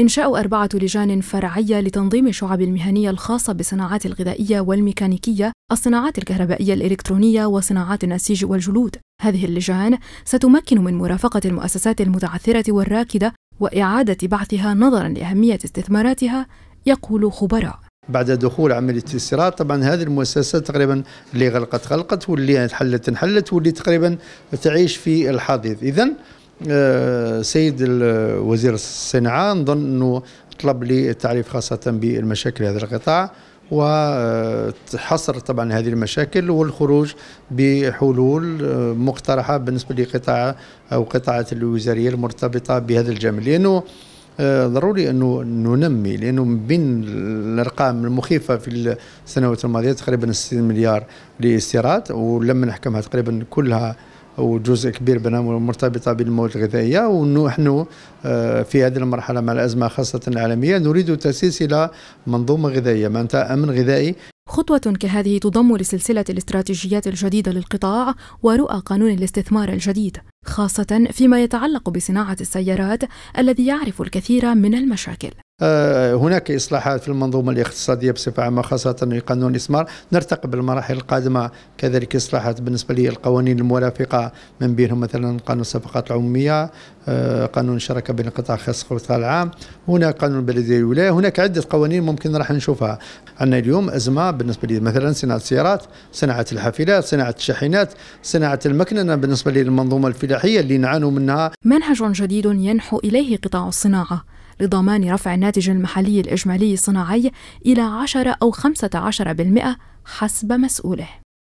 إنشاء أربعة لجان فرعية لتنظيم الشعب المهنية الخاصة بالصناعات الغذائية والميكانيكية، الصناعات الكهربائية الإلكترونية وصناعات النسيج والجلود. هذه اللجان ستمكن من مرافقة المؤسسات المتعثرة والراكدة وإعادة بعثها نظرا لأهمية استثماراتها، يقول خبراء. بعد دخول عمليه الاستيراد طبعا هذه المؤسسات تقريبا اللي غلقت غلقت واللي انحلت انحلت واللي تقريبا تعيش في الحضيض اذا آه، سيد وزير الصناعه نظن انه طلب لي التعريف خاصه بالمشاكل هذا القطاع وحصر طبعا هذه المشاكل والخروج بحلول آه، مقترحه بالنسبه لقطاع او قطاعات الوزاريه المرتبطه بهذا الجانب لانه آه، ضروري انه ننمي لانه من بين الارقام المخيفه في السنوات الماضيه تقريبا 60 مليار لاستيراد ولما نحكمها تقريبا كلها وجزء كبير منها مرتبطة بالمواد الغذائية ونحن آه، في هذه المرحلة مع الأزمة خاصة العالمية نريد تأسيس إلى منظومة غذائية معناتها أمن غذائي خطوة كهذه تضم لسلسلة الاستراتيجيات الجديدة للقطاع ورؤى قانون الاستثمار الجديد خاصة فيما يتعلق بصناعة السيارات الذي يعرف الكثير من المشاكل آه، هناك إصلاحات في المنظومة الاقتصادية بصفة عامة خاصة في قانون الإسمار نرتقب المراحل القادمة كذلك إصلاحات بالنسبة للقوانين المرافقة من بينهم مثلا قانون الصفقات العمومية آه، قانون الشراكة بين القطاع الخاص والقطاع العام هناك قانون بلدية الولاية هناك عدة قوانين ممكن راح نشوفها عندنا اليوم أزمة بالنسبة لي مثلا صناعة السيارات صناعة الحافلات صناعة الشاحنات صناعة المكننة بالنسبة للمنظومة الفلاحية اللي نعانوا منها منهج جديد ينحو إليه قطاع الصناعة لضمان رفع الناتج المحلي الإجمالي الصناعي إلى 10 أو 15% حسب مسؤوله